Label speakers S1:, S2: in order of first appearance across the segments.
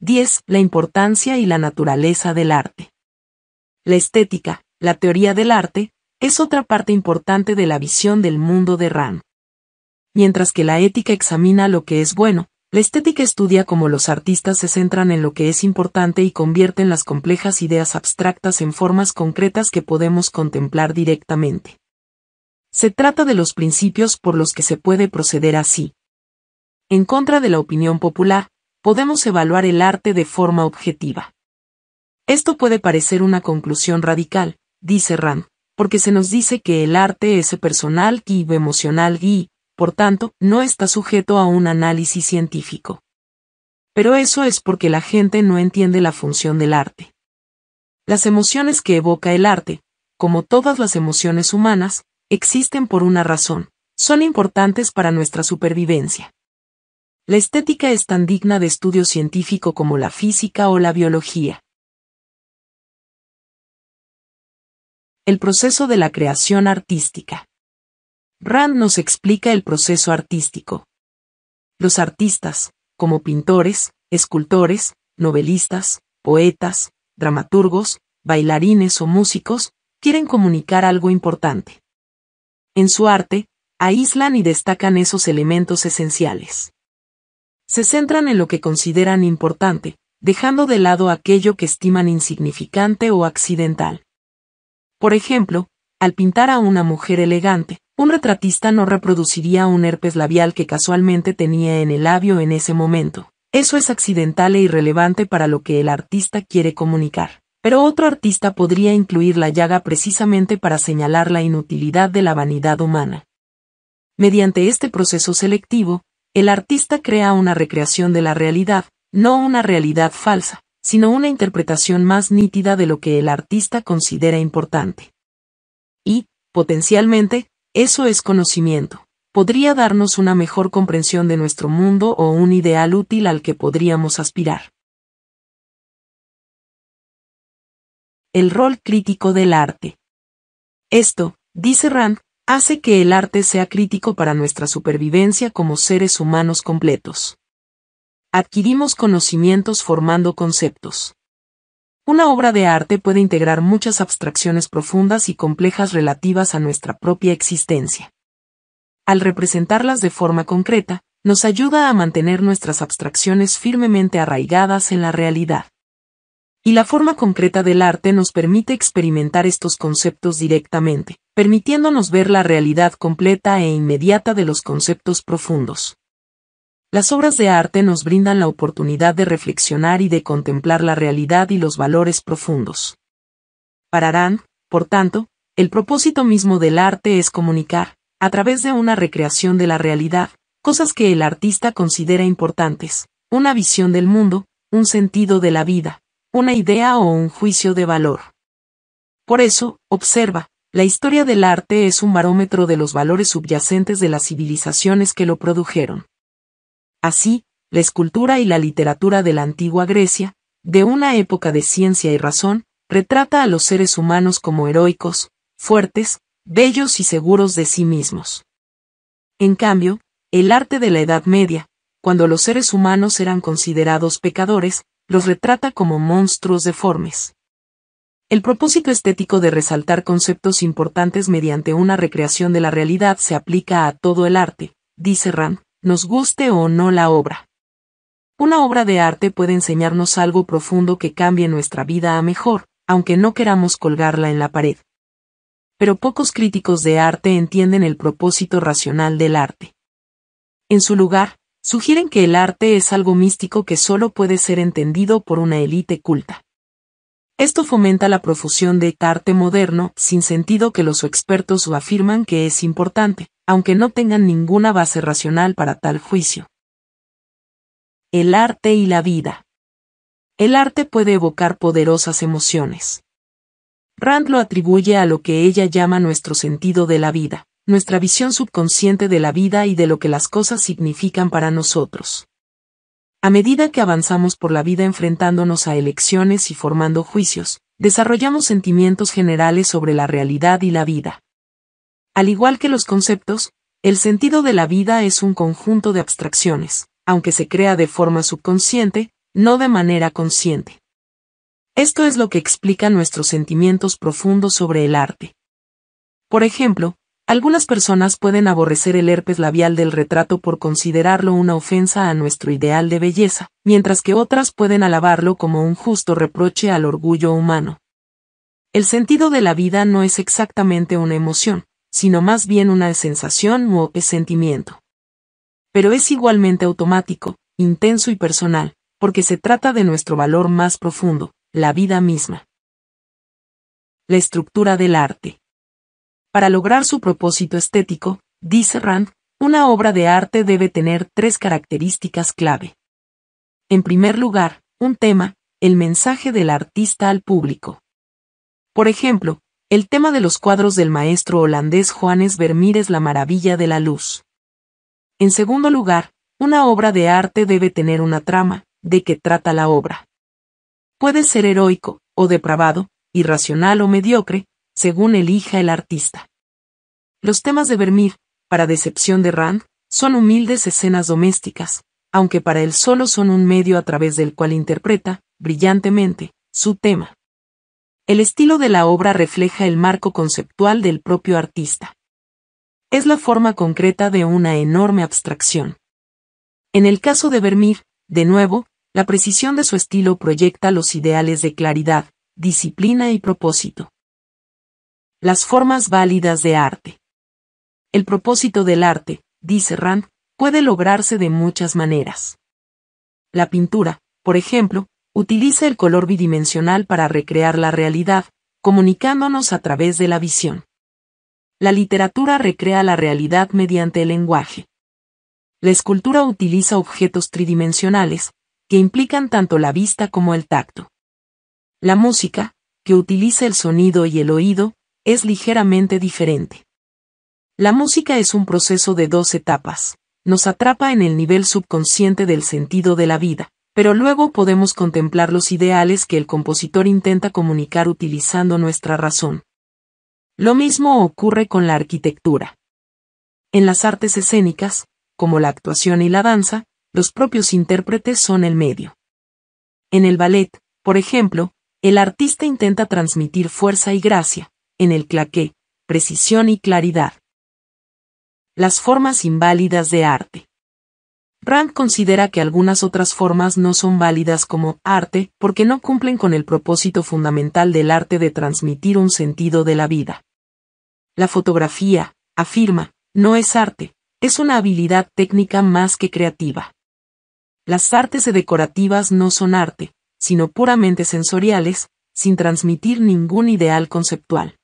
S1: 10. La importancia y la naturaleza del arte. La estética, la teoría del arte, es otra parte importante de la visión del mundo de Rand. Mientras que la ética examina lo que es bueno, la estética estudia cómo los artistas se centran en lo que es importante y convierten las complejas ideas abstractas en formas concretas que podemos contemplar directamente. Se trata de los principios por los que se puede proceder así. En contra de la opinión popular, podemos evaluar el arte de forma objetiva. Esto puede parecer una conclusión radical, dice Rand, porque se nos dice que el arte es personal y emocional y, por tanto, no está sujeto a un análisis científico. Pero eso es porque la gente no entiende la función del arte. Las emociones que evoca el arte, como todas las emociones humanas, existen por una razón, son importantes para nuestra supervivencia. La estética es tan digna de estudio científico como la física o la biología. El proceso de la creación artística. Rand nos explica el proceso artístico. Los artistas, como pintores, escultores, novelistas, poetas, dramaturgos, bailarines o músicos, quieren comunicar algo importante. En su arte, aíslan y destacan esos elementos esenciales. Se centran en lo que consideran importante, dejando de lado aquello que estiman insignificante o accidental. Por ejemplo, al pintar a una mujer elegante, un retratista no reproduciría un herpes labial que casualmente tenía en el labio en ese momento. Eso es accidental e irrelevante para lo que el artista quiere comunicar. Pero otro artista podría incluir la llaga precisamente para señalar la inutilidad de la vanidad humana. Mediante este proceso selectivo, el artista crea una recreación de la realidad, no una realidad falsa, sino una interpretación más nítida de lo que el artista considera importante. Y, potencialmente, eso es conocimiento. Podría darnos una mejor comprensión de nuestro mundo o un ideal útil al que podríamos aspirar. El rol crítico del arte. Esto, dice Rand, hace que el arte sea crítico para nuestra supervivencia como seres humanos completos. Adquirimos conocimientos formando conceptos. Una obra de arte puede integrar muchas abstracciones profundas y complejas relativas a nuestra propia existencia. Al representarlas de forma concreta, nos ayuda a mantener nuestras abstracciones firmemente arraigadas en la realidad y la forma concreta del arte nos permite experimentar estos conceptos directamente, permitiéndonos ver la realidad completa e inmediata de los conceptos profundos. Las obras de arte nos brindan la oportunidad de reflexionar y de contemplar la realidad y los valores profundos. Para Arán, por tanto, el propósito mismo del arte es comunicar, a través de una recreación de la realidad, cosas que el artista considera importantes, una visión del mundo, un sentido de la vida, una idea o un juicio de valor. Por eso, observa, la historia del arte es un barómetro de los valores subyacentes de las civilizaciones que lo produjeron. Así, la escultura y la literatura de la antigua Grecia, de una época de ciencia y razón, retrata a los seres humanos como heroicos, fuertes, bellos y seguros de sí mismos. En cambio, el arte de la Edad Media, cuando los seres humanos eran considerados pecadores, los retrata como monstruos deformes. El propósito estético de resaltar conceptos importantes mediante una recreación de la realidad se aplica a todo el arte, dice Rand, nos guste o no la obra. Una obra de arte puede enseñarnos algo profundo que cambie nuestra vida a mejor, aunque no queramos colgarla en la pared. Pero pocos críticos de arte entienden el propósito racional del arte. En su lugar, sugieren que el arte es algo místico que solo puede ser entendido por una élite culta. Esto fomenta la profusión de arte moderno, sin sentido que los expertos afirman que es importante, aunque no tengan ninguna base racional para tal juicio. El arte y la vida. El arte puede evocar poderosas emociones. Rand lo atribuye a lo que ella llama nuestro sentido de la vida, nuestra visión subconsciente de la vida y de lo que las cosas significan para nosotros. A medida que avanzamos por la vida enfrentándonos a elecciones y formando juicios, desarrollamos sentimientos generales sobre la realidad y la vida. Al igual que los conceptos, el sentido de la vida es un conjunto de abstracciones, aunque se crea de forma subconsciente, no de manera consciente. Esto es lo que explica nuestros sentimientos profundos sobre el arte. Por ejemplo, algunas personas pueden aborrecer el herpes labial del retrato por considerarlo una ofensa a nuestro ideal de belleza, mientras que otras pueden alabarlo como un justo reproche al orgullo humano. El sentido de la vida no es exactamente una emoción, sino más bien una sensación o sentimiento. Pero es igualmente automático, intenso y personal, porque se trata de nuestro valor más profundo, la vida misma. La estructura del arte. Para lograr su propósito estético, dice Rand, una obra de arte debe tener tres características clave. En primer lugar, un tema, el mensaje del artista al público. Por ejemplo, el tema de los cuadros del maestro holandés Johannes Vermeer la maravilla de la luz. En segundo lugar, una obra de arte debe tener una trama, de qué trata la obra. Puede ser heroico, o depravado, irracional o mediocre, según elija el artista. Los temas de Vermeer, para decepción de Rand, son humildes escenas domésticas, aunque para él solo son un medio a través del cual interpreta, brillantemente, su tema. El estilo de la obra refleja el marco conceptual del propio artista. Es la forma concreta de una enorme abstracción. En el caso de Vermeer, de nuevo, la precisión de su estilo proyecta los ideales de claridad, disciplina y propósito. Las formas válidas de arte. El propósito del arte, dice Rand, puede lograrse de muchas maneras. La pintura, por ejemplo, utiliza el color bidimensional para recrear la realidad, comunicándonos a través de la visión. La literatura recrea la realidad mediante el lenguaje. La escultura utiliza objetos tridimensionales, que implican tanto la vista como el tacto. La música, que utiliza el sonido y el oído, es ligeramente diferente. La música es un proceso de dos etapas. Nos atrapa en el nivel subconsciente del sentido de la vida, pero luego podemos contemplar los ideales que el compositor intenta comunicar utilizando nuestra razón. Lo mismo ocurre con la arquitectura. En las artes escénicas, como la actuación y la danza, los propios intérpretes son el medio. En el ballet, por ejemplo, el artista intenta transmitir fuerza y gracia, en el claqué, precisión y claridad. Las formas inválidas de arte. Rand considera que algunas otras formas no son válidas como arte porque no cumplen con el propósito fundamental del arte de transmitir un sentido de la vida. La fotografía, afirma, no es arte, es una habilidad técnica más que creativa. Las artes decorativas no son arte, sino puramente sensoriales, sin transmitir ningún ideal conceptual.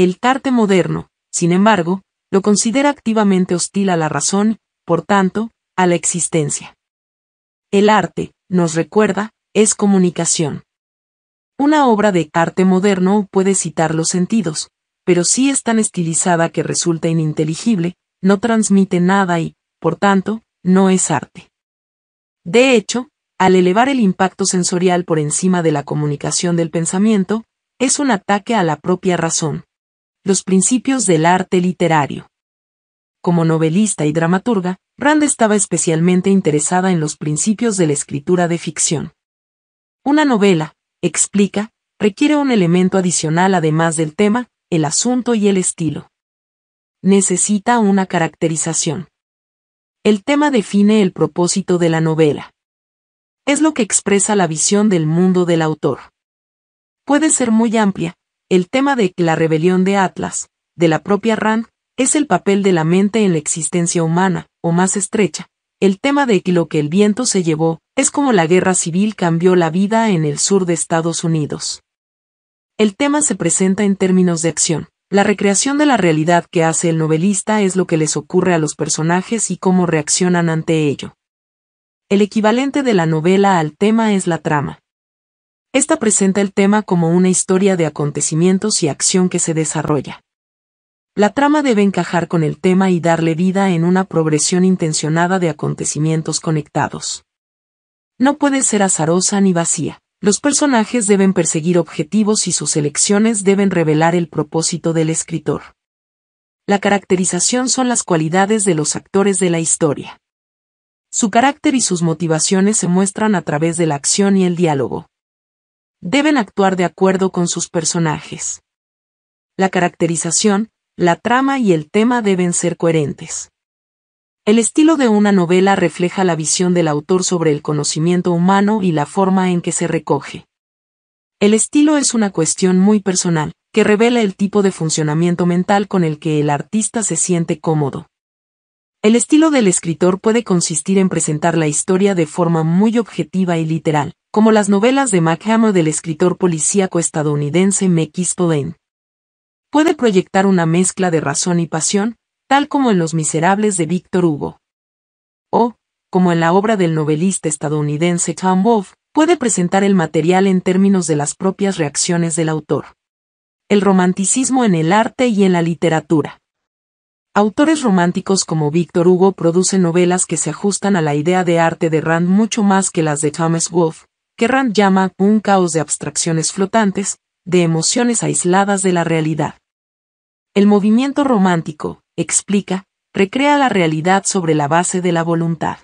S1: El arte moderno, sin embargo, lo considera activamente hostil a la razón, por tanto, a la existencia. El arte, nos recuerda, es comunicación. Una obra de arte moderno puede citar los sentidos, pero si sí es tan estilizada que resulta ininteligible, no transmite nada y, por tanto, no es arte. De hecho, al elevar el impacto sensorial por encima de la comunicación del pensamiento, es un ataque a la propia razón. Los principios del arte literario. Como novelista y dramaturga, Rand estaba especialmente interesada en los principios de la escritura de ficción. Una novela, explica, requiere un elemento adicional además del tema, el asunto y el estilo. Necesita una caracterización. El tema define el propósito de la novela. Es lo que expresa la visión del mundo del autor. Puede ser muy amplia, el tema de la rebelión de Atlas, de la propia Rand, es el papel de la mente en la existencia humana, o más estrecha. El tema de que lo que el viento se llevó es como la guerra civil cambió la vida en el sur de Estados Unidos. El tema se presenta en términos de acción. La recreación de la realidad que hace el novelista es lo que les ocurre a los personajes y cómo reaccionan ante ello. El equivalente de la novela al tema es la trama. Esta presenta el tema como una historia de acontecimientos y acción que se desarrolla. La trama debe encajar con el tema y darle vida en una progresión intencionada de acontecimientos conectados. No puede ser azarosa ni vacía. Los personajes deben perseguir objetivos y sus elecciones deben revelar el propósito del escritor. La caracterización son las cualidades de los actores de la historia. Su carácter y sus motivaciones se muestran a través de la acción y el diálogo deben actuar de acuerdo con sus personajes. La caracterización, la trama y el tema deben ser coherentes. El estilo de una novela refleja la visión del autor sobre el conocimiento humano y la forma en que se recoge. El estilo es una cuestión muy personal, que revela el tipo de funcionamiento mental con el que el artista se siente cómodo. El estilo del escritor puede consistir en presentar la historia de forma muy objetiva y literal, como las novelas de McHammer del escritor policíaco estadounidense Mekis Pollen, Puede proyectar una mezcla de razón y pasión, tal como en Los Miserables de Víctor Hugo. O, como en la obra del novelista estadounidense Tom Wolfe, puede presentar el material en términos de las propias reacciones del autor. El romanticismo en el arte y en la literatura. Autores románticos como Víctor Hugo producen novelas que se ajustan a la idea de arte de Rand mucho más que las de Thomas Wolfe, que Rand llama un caos de abstracciones flotantes, de emociones aisladas de la realidad. El movimiento romántico, explica, recrea la realidad sobre la base de la voluntad.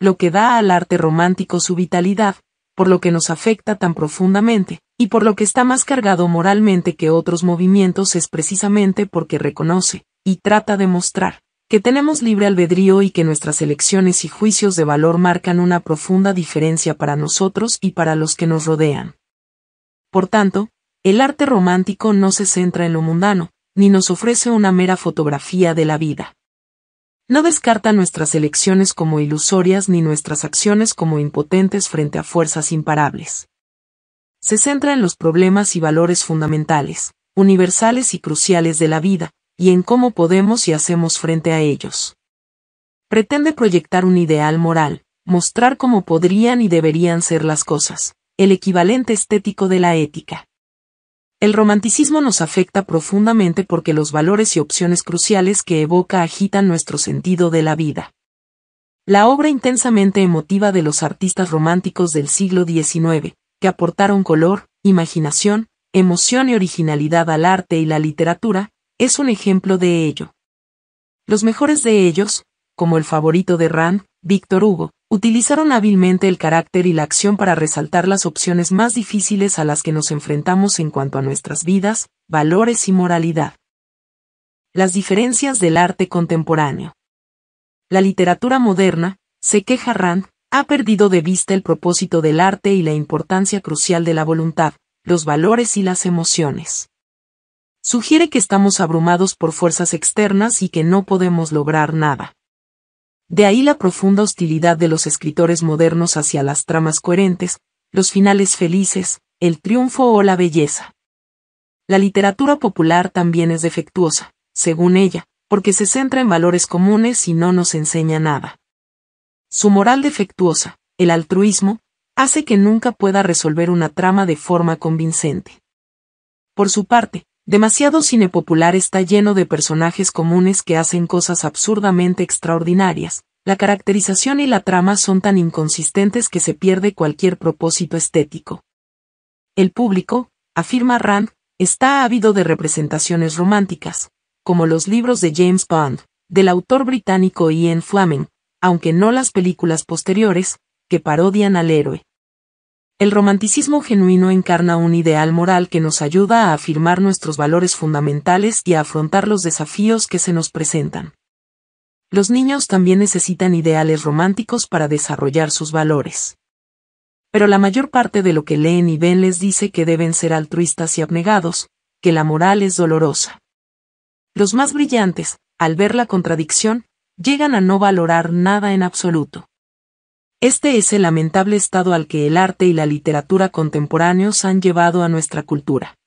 S1: Lo que da al arte romántico su vitalidad, por lo que nos afecta tan profundamente, y por lo que está más cargado moralmente que otros movimientos es precisamente porque reconoce, y trata de mostrar, que tenemos libre albedrío y que nuestras elecciones y juicios de valor marcan una profunda diferencia para nosotros y para los que nos rodean. Por tanto, el arte romántico no se centra en lo mundano, ni nos ofrece una mera fotografía de la vida. No descarta nuestras elecciones como ilusorias ni nuestras acciones como impotentes frente a fuerzas imparables. Se centra en los problemas y valores fundamentales, universales y cruciales de la vida, y en cómo podemos y hacemos frente a ellos. Pretende proyectar un ideal moral, mostrar cómo podrían y deberían ser las cosas, el equivalente estético de la ética. El romanticismo nos afecta profundamente porque los valores y opciones cruciales que evoca agitan nuestro sentido de la vida. La obra intensamente emotiva de los artistas románticos del siglo XIX, que aportaron color, imaginación, emoción y originalidad al arte y la literatura, es un ejemplo de ello. Los mejores de ellos, como el favorito de Rand, Víctor Hugo, utilizaron hábilmente el carácter y la acción para resaltar las opciones más difíciles a las que nos enfrentamos en cuanto a nuestras vidas, valores y moralidad. Las diferencias del arte contemporáneo. La literatura moderna, se queja Rand, ha perdido de vista el propósito del arte y la importancia crucial de la voluntad, los valores y las emociones. Sugiere que estamos abrumados por fuerzas externas y que no podemos lograr nada. De ahí la profunda hostilidad de los escritores modernos hacia las tramas coherentes, los finales felices, el triunfo o la belleza. La literatura popular también es defectuosa, según ella, porque se centra en valores comunes y no nos enseña nada. Su moral defectuosa, el altruismo, hace que nunca pueda resolver una trama de forma convincente. Por su parte, Demasiado cine popular está lleno de personajes comunes que hacen cosas absurdamente extraordinarias. La caracterización y la trama son tan inconsistentes que se pierde cualquier propósito estético. El público, afirma Rand, está ávido de representaciones románticas, como los libros de James Bond, del autor británico Ian Fleming, aunque no las películas posteriores, que parodian al héroe. El romanticismo genuino encarna un ideal moral que nos ayuda a afirmar nuestros valores fundamentales y a afrontar los desafíos que se nos presentan. Los niños también necesitan ideales románticos para desarrollar sus valores. Pero la mayor parte de lo que leen y ven les dice que deben ser altruistas y abnegados, que la moral es dolorosa. Los más brillantes, al ver la contradicción, llegan a no valorar nada en absoluto. Este es el lamentable estado al que el arte y la literatura contemporáneos han llevado a nuestra cultura.